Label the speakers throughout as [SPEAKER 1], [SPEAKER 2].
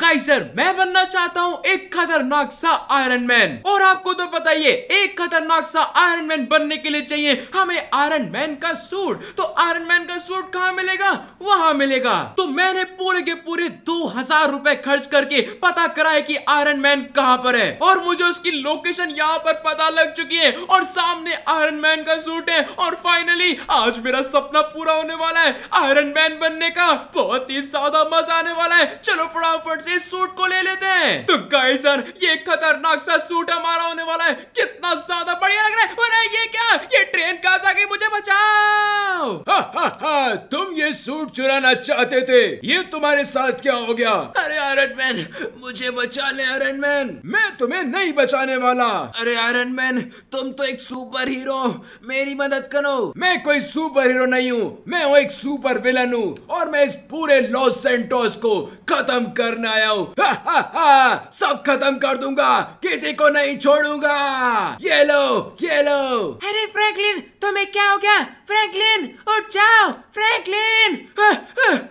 [SPEAKER 1] गाइसर मैं बनना चाहता हूँ एक खतरनाक सा आयरन मैन और आपको तो पता ही है एक खतरनाक सा आयरन मैन बनने के लिए चाहिए हमें आयरन मैन का सूट तो आयरन मैन का सूट कहाँ मिलेगा वहाँ मिलेगा तो मैंने पूरे के पूरे दो हजार रूपए खर्च करके पता कराया कि आयरन मैन कहाँ पर है और मुझे उसकी लोकेशन यहाँ पर पता लग चुकी है और सामने आयरन मैन का सूट है और फाइनली आज मेरा सपना पूरा होने वाला है आयरन मैन बनने का बहुत ही ज्यादा मजा आने वाला है चलो फटाफट फटाफट से इस सूट को ले लेते हैं तो गाइस यार ये खतरनाक सा सूट हमारा होने वाला है कितना ज्यादा बढ़िया लग रहा है अरे ये क्या ये ट्रेन कहाँ से गई मुझे बचाओ हा,
[SPEAKER 2] हा, हा, तुम ये सूट चुराना चाहते थे ये तुम्हारे साथ क्या हो गया अरे आयरन मैन मुझे बचा ले आयरन मैन मैं तुम्हें नहीं बचाने वाला अरे आयरन मैन तुम तो एक सुपर हीरो मेरी मदद करो मैं कोई सुपर हीरो नहीं हूँ मैं एक सुपर विलन हूँ और मैं इस पूरे लॉस सेंटोस को खत्म करना आया हूँ सब खत्म कर दूंगा किसी को नहीं छोड़ूंगा ये लो ये लो
[SPEAKER 1] अरे फ्रैंकलिन तुम्हें क्या हो गया फ्रैंकलिन उठ जाओ फ्रैंकलिन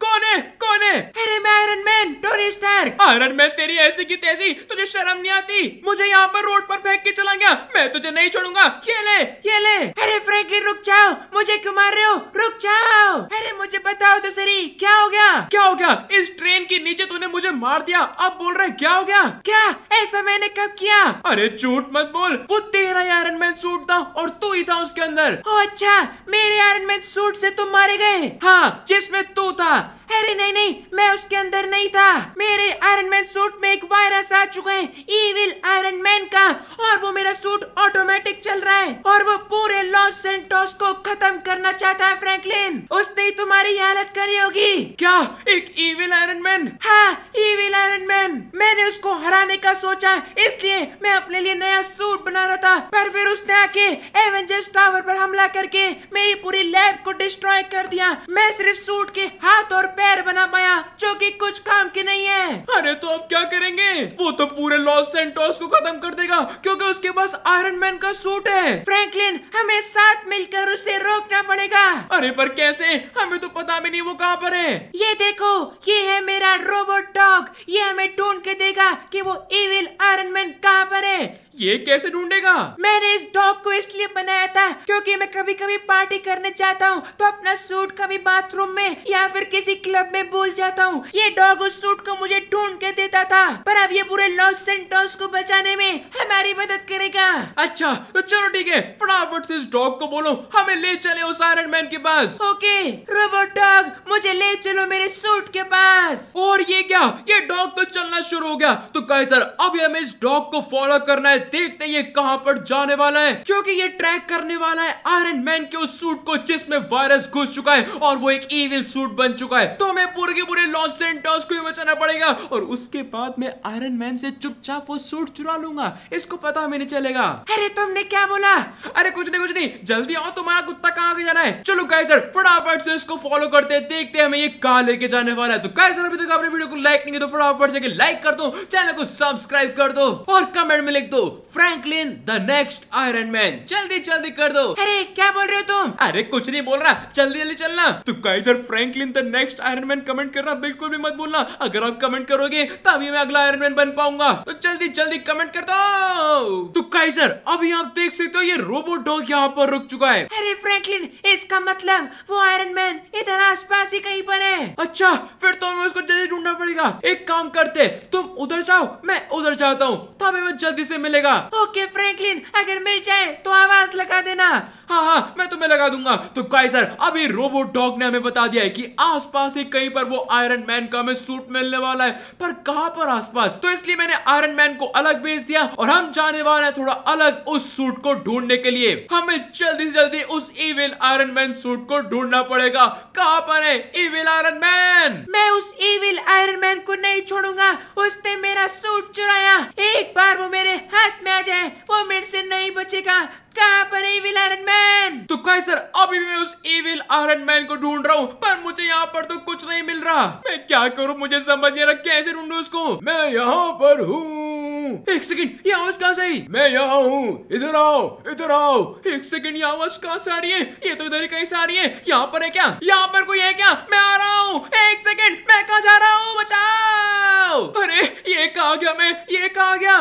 [SPEAKER 1] कौन है कौन है अरे मैं Iron Man Tony Stark Iron Man तेरी ऐसी की तैसी तुझे शर्म नहीं आती मुझे यहाँ पर रोड पर फेंक के चला गया मैं तुझे नहीं छोड़ूंगा ये ले ये ले अरे फ्रैंकलिन रुक जाओ मुझे क्यों मार रहे हो रुक जाओ अरे मुझे बताओ तो सरी क्या हो गया क्या हो गया इस ट्रेन के नीचे तूने मुझे मार दिया अब बोल रहे क्या हो गया क्या ऐसा मैंने कब किया अरे झूठ मत बोल वो तेरा आयरन मैन सूट था और तू ही था उसके अंदर ओ अच्छा मैं मेरे आयरन मैन सूट से तुम मारे गए हाँ जिसमें तू था अरे नहीं नहीं मैं उसके अंदर नहीं था मेरे आयरन मैन सूट में एक वायरस आ चुका है ईविल आयरन मैन का और वो मेरा सूट ऑटोमेटिक चल रहा है और वो पूरे लॉस सेंटोस को खत्म करना चाहता है फ्रैंकलिन उसने तुम्हारी हालत करी होगी क्या एक ईविल आयरन मैन हाँ ईविल आयरन मैन मैंने उसको हराने का सोचा इसलिए मैं अपने लिए नया सूट बना रहा था पर फिर उसने आके एवेंजर्स टावर पर हमला करके मेरी पूरी लैब को डिस्ट्रॉय कर दिया मैं सिर्फ सूट के हाथ और पैर बना पाया जो कि कुछ काम की नहीं है अरे तो अब क्या करेंगे वो तो पूरे लॉस सेंटोस को खत्म कर देगा क्योंकि उसके पास आयरन मैन का सूट है फ्रैंकलिन हमें साथ मिलकर उसे रोकना पड़ेगा अरे पर कैसे हमें तो पता भी नहीं वो कहाँ पर है ये देखो ये है मेरा रोबोट डॉग ये हमें ढूंढ के देगा की वो इविल आयरन मैन कहाँ पर है ये कैसे ढूंढेगा मैंने इस डॉग को इसलिए बनाया था क्योंकि मैं कभी कभी पार्टी करने जाता हूँ तो अपना सूट कभी बाथरूम में या फिर किसी क्लब में भूल जाता हूँ ये डॉग उस सूट को मुझे ढूंढ के देता था पर अब ये पूरे लॉस सेंटोस को बचाने में हमारी मदद करेगा अच्छा तो चलो ठीक है फटाफट से इस डॉग को बोलो हमें ले चले उस आयरन मैन के पास ओके रोबोट डॉग मुझे ले चलो मेरे सूट के पास और ये क्या ये डॉग तो चलना शुरू हो गया तो कहे सर अभी हमें इस डॉग को फॉलो करना है देखते ये कहां पर जाने वाला है क्योंकि ये ट्रैक करने वाला है आयरन मैन के उस सूट को जिसमें वायरस घुस चुका है और वो एक ईविल सूट बन चुका है तो हमें पूरे के पूरे लॉस सेंटर्स को बचाना पड़ेगा और उसके बाद में आयरन मैन से चुपचाप वो सूट चुरा लूंगा इसको पता हमें नहीं चलेगा अरे तुमने क्या बोला अरे कुछ नहीं कुछ नहीं जल्दी आओ तुम्हारा कुत्ता कहाँ के जाना है चलो गाइजर फटाफट से इसको फॉलो करते हैं देखते हैं हमें ये कहा लेके जाने वाला है तो गाइजर अभी तक अपने वीडियो को लाइक नहीं तो फटाफट से लाइक कर दो चैनल को सब्सक्राइब कर दो और कमेंट में लिख दो Franklin the next Iron Man जल्दी जल्दी कर दो अरे क्या बोल रहे हो तुम अरे कुछ नहीं बोल रहा जल्दी जल्दी चलना तो कैसर Franklin the next Iron Man comment करना बिल्कुल भी मत बोलना अगर आप कमेंट करोगे तभी मैं अगला आयरन मैन बन पाऊंगा तो जल्दी जल्दी कमेंट कर दो तो कैसर अभी आप देख सकते हो ये रोबोट डॉग यहाँ पर रुक चुका है अरे फ्रैंकलिन इसका मतलब वो आयरन मैन इधर आस पास ही कहीं पर है अच्छा फिर तो हमें उसको जल्दी ढूंढना पड़ेगा एक काम करते तुम उधर जाओ मैं उधर जाता हूँ तभी मैं जल्दी से मिलेगा जाएगा ओके फ्रैंकलिन अगर मिल जाए तो आवाज लगा देना हाँ हाँ मैं तुम्हें लगा दूंगा तो काइसर अभी रोबोट डॉग ने हमें बता दिया है कि आसपास ही कहीं पर वो आयरन मैन का हमें सूट मिलने वाला है पर कहां पर आसपास तो इसलिए मैंने आयरन मैन को अलग भेज दिया और हम जाने वाले हैं थोड़ा अलग उस सूट को ढूंढने के लिए हमें जल्दी से जल्दी उस इविल आयरन मैन सूट को ढूंढना पड़ेगा कहाँ पर है इविल आयरन मैन मैं उस इविल आयरन मैन को नहीं छोड़ूंगा उसने मेरा सूट चुराया एक बार वो मेरे हाथ हाथ में जाए वो मेरे से नहीं बचेगा कहाँ पर इविल आयरन मैन तो कहीं सर अभी भी मैं उस एविल आयरन मैन को ढूंढ रहा हूँ पर मुझे यहाँ पर तो कुछ नहीं मिल रहा मैं क्या करूँ मुझे समझ नहीं रहा कैसे ढूंढू उसको मैं यहाँ पर हूँ एक सेकंड ये आवाज कहाँ से आई मैं यहाँ हूँ इधर आओ इधर आओ एक सेकंड ये आवाज कहाँ से आ रही है ये तो इधर ही कहीं से आ रही है यहाँ पर है क्या यहाँ पर कोई है क्या मैं आ रहा हूँ एक सेकंड मैं कहा जा रहा हूँ बचाओ अरे ये कहा गया मैं ये कहा गया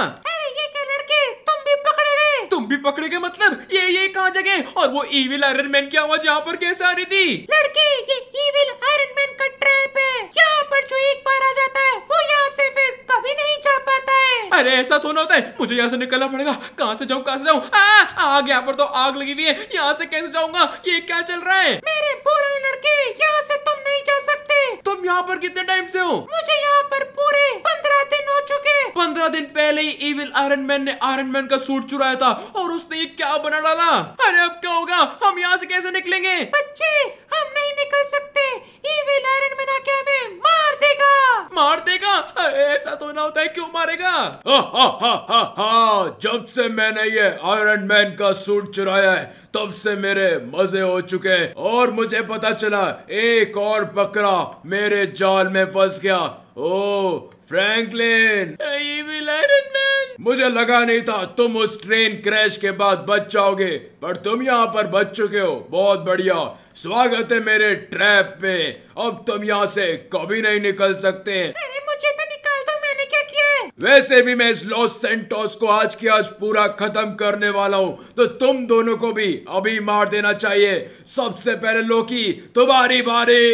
[SPEAKER 1] तुम भी पकड़े गए मतलब ये ये कहाँ जगह और वो इविल आयरन मैन की आवाज यहाँ पर कैसे आ रही थी लड़की ये इविल आयरन मैन का ट्रैप है यहाँ पर जो एक बार आ जाता है वो यहाँ से फिर कभी नहीं जा पाता है अरे ऐसा थोड़ा होता है मुझे यहाँ से निकलना पड़ेगा कहाँ से जाऊँ कहाँ से जाऊँ आग यहाँ पर तो आग लगी हुई है यहाँ से कैसे जाऊंगा ये क्या चल रहा है मेरे पूरे लड़के यहाँ से तुम नहीं जा सकते तुम यहाँ पर कितने टाइम से हो मुझे यहाँ पर पूरे पंद्रह दिन पंद्रह दिन पहले ही इविल आयरन मैन ने आयरन मैन का सूट चुराया था और उसने ये क्या बना डाला अरे अब क्या होगा हम यहाँ से कैसे निकलेंगे बच्चे हम नहीं निकल सकते इविल आयरन मैन आके हमें मार देगा मार देगा
[SPEAKER 2] ऐसा तो ना होता है क्यों मारेगा हा हा हा हा हा जब से मैंने ये आयरन मैन का सूट चुराया है तब से मेरे मजे हो चुके हैं और मुझे पता चला एक और बकरा मेरे जाल में फंस गया ओ फ्रैंकलिन मुझे लगा नहीं था तुम उस ट्रेन क्रैश के बाद बच जाओगे पर तुम यहाँ पर बच चुके हो बहुत बढ़िया स्वागत है मेरे ट्रैप में अब तुम यहाँ से कभी नहीं निकल सकते
[SPEAKER 1] अरे मुझे तो निकाल दो मैंने क्या किया है
[SPEAKER 2] वैसे भी मैं इस लॉस सेंटोस को आज की आज पूरा खत्म करने वाला हूँ तो तुम दोनों को भी अभी मार देना चाहिए सबसे पहले लोकी तुम्हारी बारी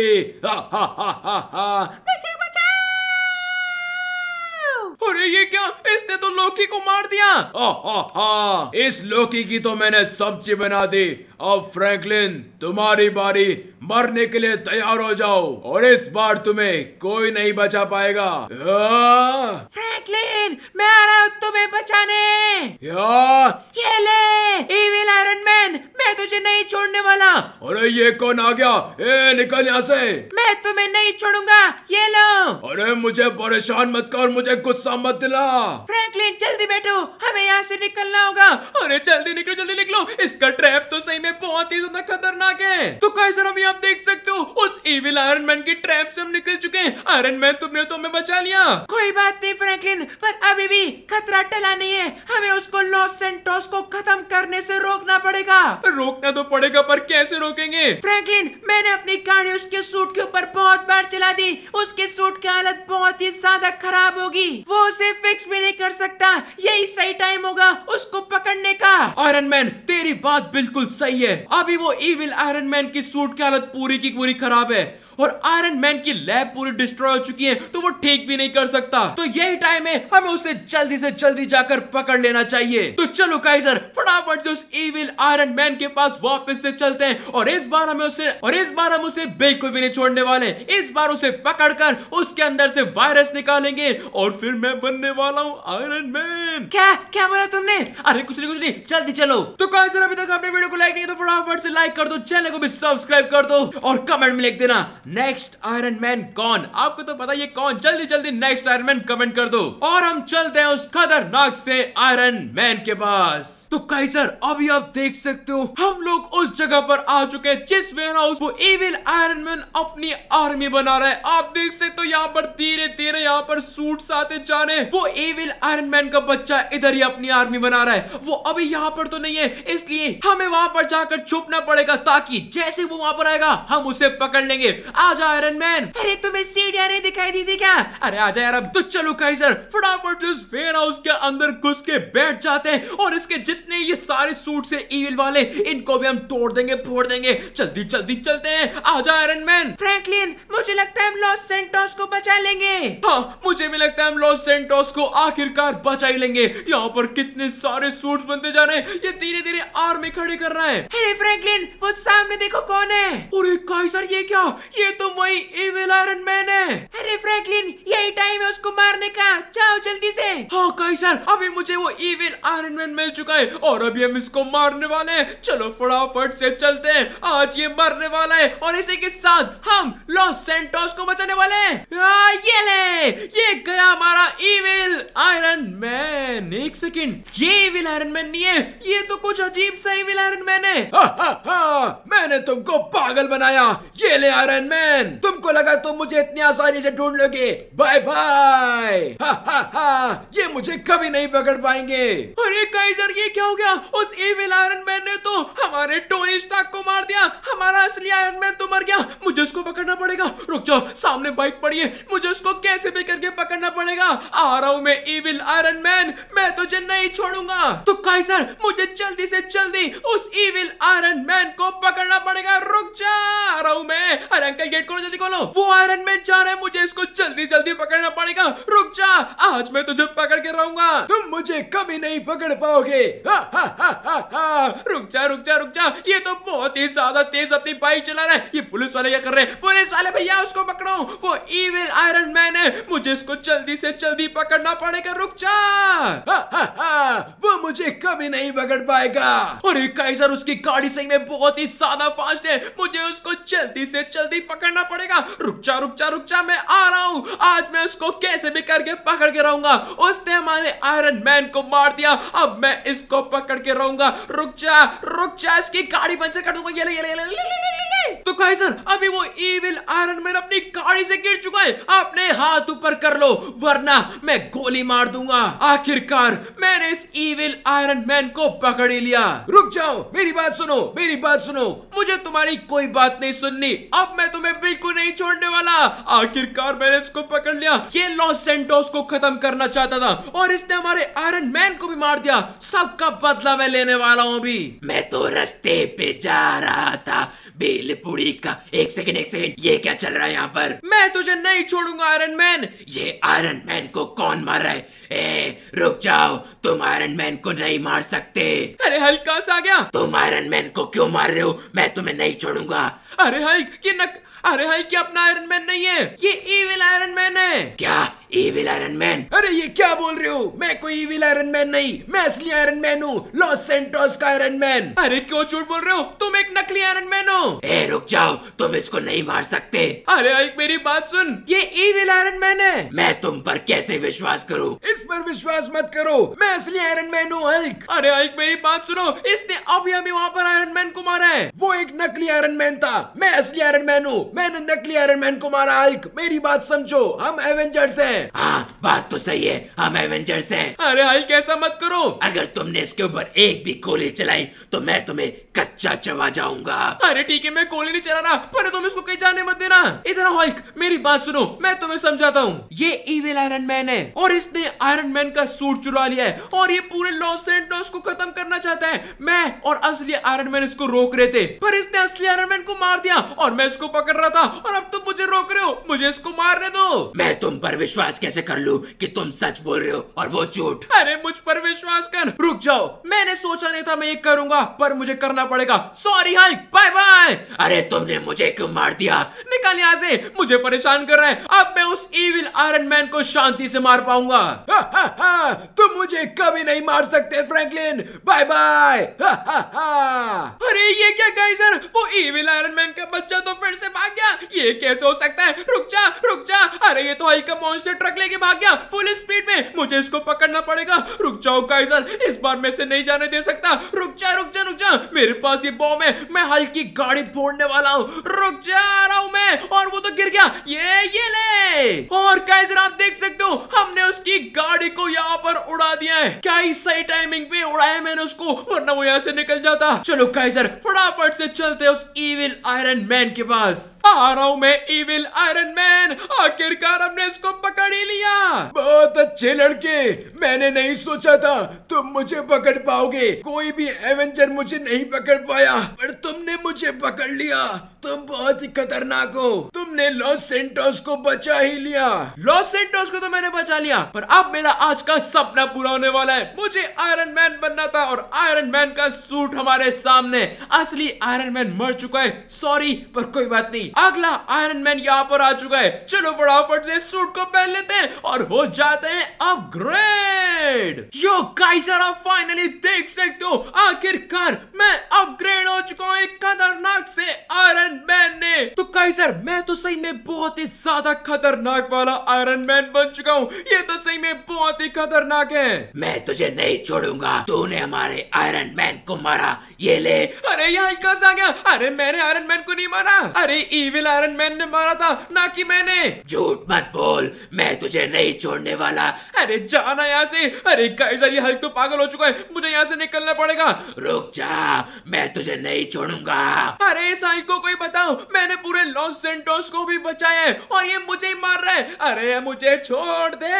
[SPEAKER 2] हा हा हा हा हा
[SPEAKER 1] अरे ये क्या इसने तो लोकी को मार
[SPEAKER 2] दिया इस लोकी की तो मैंने सब्जी बना दी अब फ्रैंकलिन तुम्हारी बारी मरने के लिए तैयार हो जाओ और इस बार तुम्हें कोई नहीं बचा पाएगा फ्रैंकलिन
[SPEAKER 1] हाँ। मैं आ रहा हूँ तुम्हें बचाने
[SPEAKER 2] ये
[SPEAKER 1] ले इविल आयरन मैन मैं तुझे नहीं छोड़ने वाला
[SPEAKER 2] अरे ये कौन आ गया ए निकल यहाँ से
[SPEAKER 1] मैं तुम्हें नहीं छोड़ूंगा ये लो
[SPEAKER 2] अरे मुझे परेशान मत कर मुझे गुस्सा मत दिला
[SPEAKER 1] फ्रैंकलिन जल्दी बैठो हमें यहाँ से निकलना होगा अरे जल्दी निकलो जल्दी निकलो इसका ट्रैप तो सही में बहुत ही ज्यादा खतरनाक है तो कैसे हम यहाँ देख सकते हो उस इविल आयरन मैन की ट्रैप से हम निकल चुके हैं आयरन मैन तुमने तो हमें बचा लिया कोई बात नहीं फ्रैंकलिन पर अभी भी खतरा टला नहीं है हमें उसको लॉस सेंटोस को खत्म करने से रोकना पड़ेगा रोकना तो पड़ेगा पर कैसे रोकेंगे फ्रैंकलिन मैंने अपनी गाड़ी उसके सूट के ऊपर बहुत बार चला दी उसके सूट की हालत बहुत ही ज्यादा खराब होगी वो उसे फिक्स भी नहीं कर सकता यही सही टाइम होगा उसको पकड़ने का आयरन मैन तेरी बात बिल्कुल सही है अभी वो इविल आयरन मैन की सूट की हालत पूरी की पूरी खराब है और आयरन मैन की लैब पूरी डिस्ट्रॉय हो चुकी है तो वो ठीक भी नहीं कर सकता तो यही टाइम है हमें उसे जल्दी से जल्दी जाकर पकड़ लेना चाहिए तो चलो काइजर फटाफट से उस इविल आयरन मैन के पास वापस से चलते हैं और इस बार हमें उसे और इस बार हम उसे बिल्कुल भी नहीं छोड़ने वाले इस बार उसे पकड़कर उसके अंदर से वायरस निकालेंगे और फिर मैं बनने वाला हूँ आयरन मैन क्या क्या बोला तुमने अरे कुछ नहीं कुछ नहीं जल्दी चलो तो काइजर अभी तक आपने वीडियो को लाइक नहीं तो फटाफट से लाइक कर दो चैनल को भी सब्सक्राइब कर दो और कमेंट में लिख देना नेक्स्ट आयरन मैन कौन आपको तो पता ये कौन जल्दी जल्दी नेक्स्ट आयरन मैन कमेंट कर दो और हम चलते हैं उस खतरनाक से आयरन मैन के पास तो कई सर अभी आप देख सकते हो हम लोग उस जगह पर आ चुके हैं जिस वेयर हाउस को इविल आयरन मैन अपनी आर्मी बना रहा है आप देख सकते हो यहाँ पर धीरे धीरे यहाँ पर सूट आते जा रहे वो इविल आयरन मैन का बच्चा इधर ही अपनी आर्मी बना रहा है वो अभी यहाँ पर तो नहीं है इसलिए हमें वहां पर जाकर छुपना पड़ेगा ताकि जैसे वो वहां पर आएगा हम उसे पकड़ लेंगे आ आयरन मैन अरे तुम्हें सीढ़िया नहीं दिखाई दी थी क्या अरे आ अब तो चलो कहीं सर फटाफट फेयर हाउस के अंदर घुस के बैठ जाते हैं और इसके जितने ये सारे सूट से वाले इनको भी हम तोड़ देंगे फोड़ देंगे जल्दी जल्दी चलते हैं आ आयरन मैन फ्रैंकलिन मुझे लगता है हम लॉस सेंटोस को बचा लेंगे हाँ मुझे भी लगता है हम लॉस सेंटोस को आखिरकार बचा ही लेंगे यहाँ पर कितने सारे सूट बनते जा रहे हैं ये धीरे धीरे आर्मी खड़ी कर रहा है अरे फ्रैंकलिन वो सामने देखो कौन है अरे काइजर ये क्या ये ये तो वही इविल आयरन मैन है अरे फ्रैंकलिन यही टाइम है उसको मारने का जाओ जल्दी से हाँ कई सर अभी मुझे वो इविल आयरन मैन मिल चुका है और अभी हम इसको मारने वाले हैं चलो फटाफट से चलते हैं आज ये मरने वाला है और इसी के साथ हम लॉस सेंटोस को बचाने वाले हैं ये ले ये गया हमारा इविल आयरन मैन एक सेकेंड ये इविल आयरन मैन नहीं है ये तो कुछ अजीब सा इविल आयरन मैन है हा, हा, हा, मैंने तुमको पागल बनाया ये ले आयरन मैन तुमको लगा तुम मुझे इतनी आसानी से ढूंढ लोगे बाय बाय ये मुझे कभी नहीं पकड़ पाएंगे अरे काइजर ये क्या हो गया उस एविल आयरन मैन ने तो हमारे टोनी स्टार्क को मार दिया हमारा असली आयरन मैन तो मर गया मुझे उसको पकड़ना पड़ेगा रुक जाओ सामने बाइक पड़ी है मुझे उसको कैसे भी करके पकड़ना पड़ेगा आ रहा हूँ मैं इविल आयरन मैन मैं तुझे नहीं छोड़ूंगा तो काई सर मुझे जल्दी से जल्दी उस इविल आयरन मैन को पकड़ना पड़ेगा रुक जा रहा हूँ मैं अरे अंकल गेट खोलो जल्दी खोलो वो आयरन मैन जा रहा है मुझे इसको जल्दी जल्दी पकड़ना पड़ेगा रुक जा आज मैं तुझे पकड़ के रहूंगा तुम मुझे कभी नहीं पकड़ पाओगे रुक जा रुक जा रुक जा ये तो बहुत ही ज्यादा तेज अपनी बाइक चला रहा है ये पुलिस वाले क्या कर रहे पुलिस वाले भैया उसको पकड़ो वो इविल आयरन मैन है मुझे इसको जल्दी से जल्दी पकड़ना पड़ेगा रुक जा हा, हा, हा, वो मुझे कभी नहीं पकड़ पाएगा और एक कैसर उसकी गाड़ी सही में बहुत ही ज्यादा फास्ट है मुझे उसको जल्दी से जल्दी पकड़ना पड़ेगा रुक जा रुक जा रुक जा मैं आ रहा हूँ आज मैं उसको कैसे भी करके पकड़ के रहूंगा उसने हमारे आयरन मैन को मार दिया अब मैं इसको पकड़ के रहूंगा रुक जा रुक जा इसकी गाड़ी पंचर कर दूंगा ये ले ये ले, ले, ले, ले, ले, ये ले। तो कहे सर अभी वो इविल आयरन मैन अपनी गाड़ी से गिर चुका है अपने हाथ ऊपर कर लो वरना मैं गोली मार दूंगा आखिरकार मैंने इस इविल आयरन मैन को पकड़ लिया रुक जाओ मेरी बात सुनो मेरी बात सुनो मुझे तुम्हारी कोई बात नहीं सुननी अब मैं तुम्हें बिल्कुल नहीं छोड़ने वाला आखिरकार मैंने इसको पकड़ लिया ये लॉस सेंटोस को
[SPEAKER 3] खत्म करना चाहता था
[SPEAKER 1] और इसने हमारे आयरन मैन को भी मार दिया सबका बदला मैं लेने वाला
[SPEAKER 3] हूँ भी मैं तो रस्ते पे जा रहा था बिल ले पूरी का एक सेकंड एक सेकंड ये क्या चल रहा है यहाँ पर
[SPEAKER 1] मैं तुझे नहीं छोड़ूंगा आयरन मैन
[SPEAKER 3] ये आयरन मैन को कौन मार रहा है ए, रुक जाओ तुम आयरन मैन को नहीं मार सकते अरे हल्का सा गया तुम आयरन मैन को क्यों मार रहे हो मैं तुम्हें नहीं छोड़ूंगा
[SPEAKER 1] अरे हल्क ये
[SPEAKER 3] नक अरे हल्क अपना आयरन मैन नहीं है
[SPEAKER 1] ये इविल आयरन मैन है
[SPEAKER 3] क्या इविल आयरन मैन
[SPEAKER 1] अरे ये क्या बोल रहे हो मैं कोई इविल आयरन मैन नहीं मैं असली आयरन मैन हूँ लॉस सेंटोस का आयरन मैन अरे क्यों झूठ बोल रहे हो तुम एक नकली आयरन मैन हो ए
[SPEAKER 3] रुक जाओ तुम इसको नहीं मार सकते
[SPEAKER 1] अरे हल्क मेरी बात सुन ये इविल आयरन मैन है
[SPEAKER 3] मैं तुम पर कैसे विश्वास करूँ
[SPEAKER 1] इस पर विश्वास मत करो मैं असली आयरन मैन हूँ हल्क अरे हल्क मेरी बात सुनो इसने अभी अभी वहाँ पर आयरन मैन को मारा है वो एक नकली आयरन मैन था मैं असली आयरन मैन हूँ मैंने नकली आयरन मैन को मारा हल्क मेरी बात समझो हम एवेंजर्स हैं हाँ
[SPEAKER 3] बात तो सही है हम एवेंजर्स हैं अरे हल्क ऐसा मत करो अगर तुमने इसके ऊपर एक भी गोली चलाई तो मैं तुम्हें कच्चा चबा जाऊंगा
[SPEAKER 1] अरे ठीक है मैं गोली नहीं चला रहा पर तुम इसको कहीं जाने मत देना इधर हल्क मेरी बात सुनो मैं तुम्हें समझाता हूँ ये इविल आयरन मैन है और इसने आयरन मैन का सूट चुरा लिया है और ये पूरे लॉस एंडोस को खत्म करना चाहता है मैं और असली आयरन मैन इसको रोक रहे थे पर इसने असली आयरन मैन को मार दिया और मैं इसको पकड़
[SPEAKER 3] रहा था और अब तुम मुझे रोक रहे हो मुझे इसको मारने दो मैं तुम पर विश्वास कैसे कर लू कि तुम सच बोल रहे हो और वो झूठ अरे मुझ पर विश्वास कर रुक जाओ
[SPEAKER 1] मैंने सोचा नहीं था मैं ये करूंगा पर मुझे करना पड़ेगा सॉरी हल्क बाय बाय अरे
[SPEAKER 3] तुमने मुझे क्यों मार दिया
[SPEAKER 1] निकल यहाँ से मुझे परेशान कर रहा है अब मैं उस इविल आयरन मैन को शांति से मार पाऊंगा तुम मुझे कभी नहीं मार सकते फ्रैंकलिन बाय बाय अरे ये क्या गाइजर वो इविल आयरन मैन का बच्चा तो फिर से भाग भाग गया ये कैसे हो सकता है रुक जा रुक जा अरे ये तो आई का मॉन्स्टर ट्रक लेके भाग गया फुल स्पीड में मुझे इसको पकड़ना पड़ेगा रुक जाओ काइजर इस बार मैं इसे नहीं जाने दे सकता रुक जा रुक जा रुक जा मेरे पास ये बॉम्ब है मैं हल्की गाड़ी फोड़ने वाला हूँ रुक जा रहा हूँ मैं और वो तो गिर गया ये ये ले और काइजर आप देख सकते हो हमने उसकी गाड़ी को यहाँ पर उड़ा दिया है क्या ही सही टाइमिंग पे उड़ाया मैंने उसको वरना वो यहाँ से निकल जाता चलो काइजर फटाफट से चलते उस इविल आयरन मैन के पास आ रहा हूँ मैं इविल आयरन मैन आखिरकार हमने इसको पकड़ ही लिया बहुत
[SPEAKER 2] अच्छे लड़के मैंने नहीं सोचा था तुम मुझे पकड़ पाओगे कोई भी एवेंजर मुझे नहीं पकड़ पाया पर तुमने मुझे पकड़ लिया तुम बहुत ही खतरनाक
[SPEAKER 1] हो तुमने लॉस सेंटोस को बचा ही लिया लॉस सेंटोस को तो मैंने बचा लिया पर अब मेरा आज का सपना पूरा होने वाला है मुझे आयरन मैन बनना था और आयरन मैन का सूट हमारे सामने असली आयरन मैन मर चुका है सॉरी पर कोई बात नहीं अगला आयरन मैन यहाँ पर आ चुका है चलो फटाफट से सूट को पहन लेते हैं और हो जाते हैं अपग्रेड यो गाइस आप फाइनली देख सकते हो आखिरकार मैं अपग्रेड हो चुका हूँ एक खतरनाक से आयरन मैन ने तो कई सर मैं तो सही में बहुत ही ज्यादा खतरनाक वाला आयरन मैन बन चुका हूँ ये तो सही
[SPEAKER 3] में बहुत ही खतरनाक है मैं तुझे नहीं छोड़ूंगा तूने हमारे आयरन मैन को मारा ये ले
[SPEAKER 1] अरे यहाँ कस आ गया अरे मैंने आयरन मैन को नहीं मारा अरे इविल आयरन मैन ने मारा था ना कि मैंने झूठ मत बोल मैं तुझे नहीं छोड़ने वाला अरे जाना यहाँ से अरे कई सर ये हल्क तो पागल हो चुका है मुझे यहाँ से निकलना पड़ेगा रुक
[SPEAKER 3] जा मैं तुझे नहीं छोड़ूंगा
[SPEAKER 1] अरे इस को कोई बताओ मैंने पूरे लॉस सेंटोस को भी बचाया है और ये मुझे ही मार रहा है अरे मुझे छोड़ दे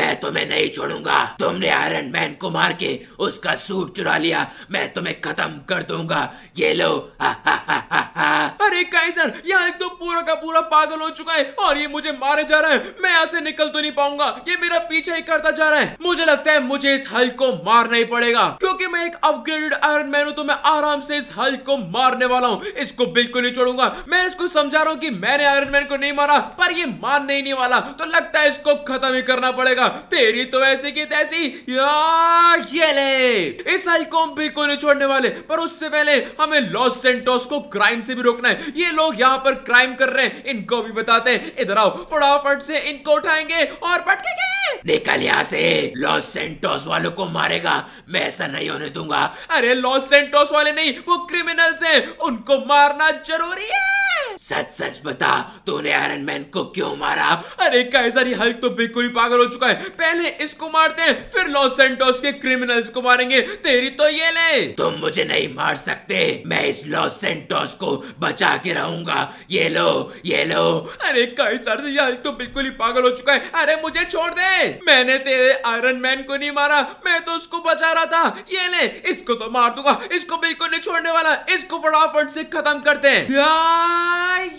[SPEAKER 3] मैं तुम्हें नहीं छोड़ूंगा तुमने आयरन मैन को मार के उसका सूट चुरा लिया मैं तुम्हें खत्म कर दूंगा ये लो हा, हा, हा,
[SPEAKER 1] अरे सर यहाँ एक तो पूरा का पूरा पागल हो चुका है और ये मुझे मारे जा रहा है मैं यहाँ से निकल तो नहीं पाऊंगा ये मेरा पीछा ही करता जा रहा है मुझे लगता है मुझे इस हल को मारना ही पड़ेगा क्योंकि मैं एक अपग्रेडेड आयरन मैन हूँ तो मैं आराम से इस हल को मारने वाला हूँ इसको बिल्कुल नहीं छोड़ूंगा मैं इसको समझा रहा हूँ की मैंने आयरन मैन को नहीं मारा पर ये मानने ही नहीं वाला तो लगता है इसको खत्म ही करना पड़ेगा तेरी तो ऐसी की तैसी ये ले इस हल को हम बिल्कुल नहीं छोड़ने वाले पर उससे पहले हमें लॉस सेंटोस को क्राइम से भी रोकना है ये लोग यहाँ पर
[SPEAKER 3] क्राइम कर रहे हैं इनको भी बताते हैं इधर आओ
[SPEAKER 1] फटाफट से इनको उठाएंगे और पटके
[SPEAKER 3] निकल यहाँ से लॉस सेंटोस वालों को मारेगा मैं ऐसा नहीं होने दूंगा अरे
[SPEAKER 1] लॉस सेंटोस हाउस वाले नहीं वो क्रिमिनल्स
[SPEAKER 3] हैं उनको
[SPEAKER 1] मारना जरूरी है
[SPEAKER 3] सच सच बता तूने आयरन मैन को क्यों मारा अरे कैसर ये हल्क तो बिल्कुल ही पागल हो चुका है पहले इसको मारते हैं फिर लॉस सेंटोस के क्रिमिनल्स को मारेंगे तेरी तो ये ले तुम मुझे नहीं मार सकते मैं इस लॉस सेंटोस को बचा के रहूंगा ये लो ये लो अरे कैसर ये हल्क तो बिल्कुल ही पागल हो चुका है अरे मुझे छोड़ दे
[SPEAKER 1] मैंने तेरे आयरन मैन को नहीं मारा मैं तो उसको बचा रहा था ये ले इसको तो मार दूंगा इसको इसको बिल्कुल नहीं छोड़ने वाला इसको फटाफट से खत्म करते हैं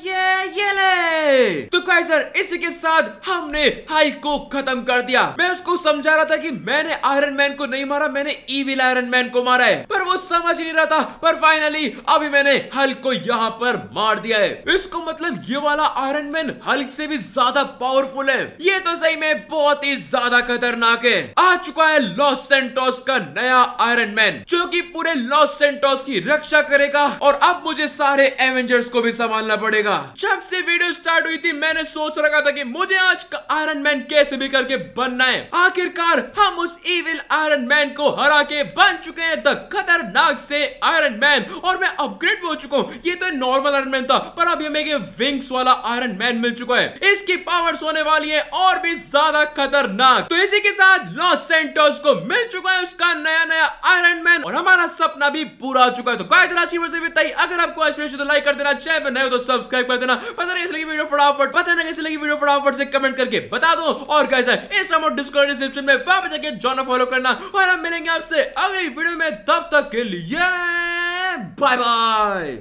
[SPEAKER 1] ये ये ले तो सर इसी के साथ हमने हल्क को खत्म कर दिया मैं उसको समझा रहा था कि मैंने आयरन मैन को नहीं मारा मैंने ईविल आयरन मैन को मारा है पर वो समझ नहीं रहा था पर फाइनली अभी मैंने हल्क को यहाँ पर मार दिया है इसको मतलब ये वाला आयरन मैन हल्क से भी ज्यादा पावरफुल है ये तो सही में बहुत ही ज्यादा खतरनाक है आ चुका है लॉस सेंटोस का नया आयरन मैन जो की पूरे लॉस सेंटोस की रक्षा करेगा और अब मुझे सारे एवेंजर्स को भी संभालना पड़ेगा जब से वीडियो स्टार्ट हुई थी मैंने सोच रखा था कि मुझे आज का आयरन मैन कैसे भी करके बनना है आखिरकार हम उस इविल आयरन मैन को हरा के बन चुके हैं द खतरनाक से आयरन मैन और मैं अपग्रेड भी हो चुका हूँ ये तो नॉर्मल आयरन मैन था पर अब हमें विंग्स वाला आयरन मैन मिल चुका है इसकी पावर होने वाली है और भी ज्यादा खतरनाक तो इसी के साथ लॉस सेंटोस को मिल चुका है उसका नया नया आयरन मैन और हमारा सपना भी भी पूरा हो चुका है तो गाइस आज की वीडियो इतना ही अगर आपको आज वीडियो तो लाइक कर देना चैनल पर नए हो तो सब्सक्राइब कर देना पता नहीं इसलिए वीडियो फटाफट पता नहीं कैसे लगी वीडियो फटाफट से कमेंट करके बता दो और गाइस इंस्टाग्राम और डिस्कॉर्ड डिस्क्रिप्शन में वहां पे जाके जॉइन और फॉलो करना और हम मिलेंगे आपसे अगली वीडियो में तब तक के लिए बाय बाय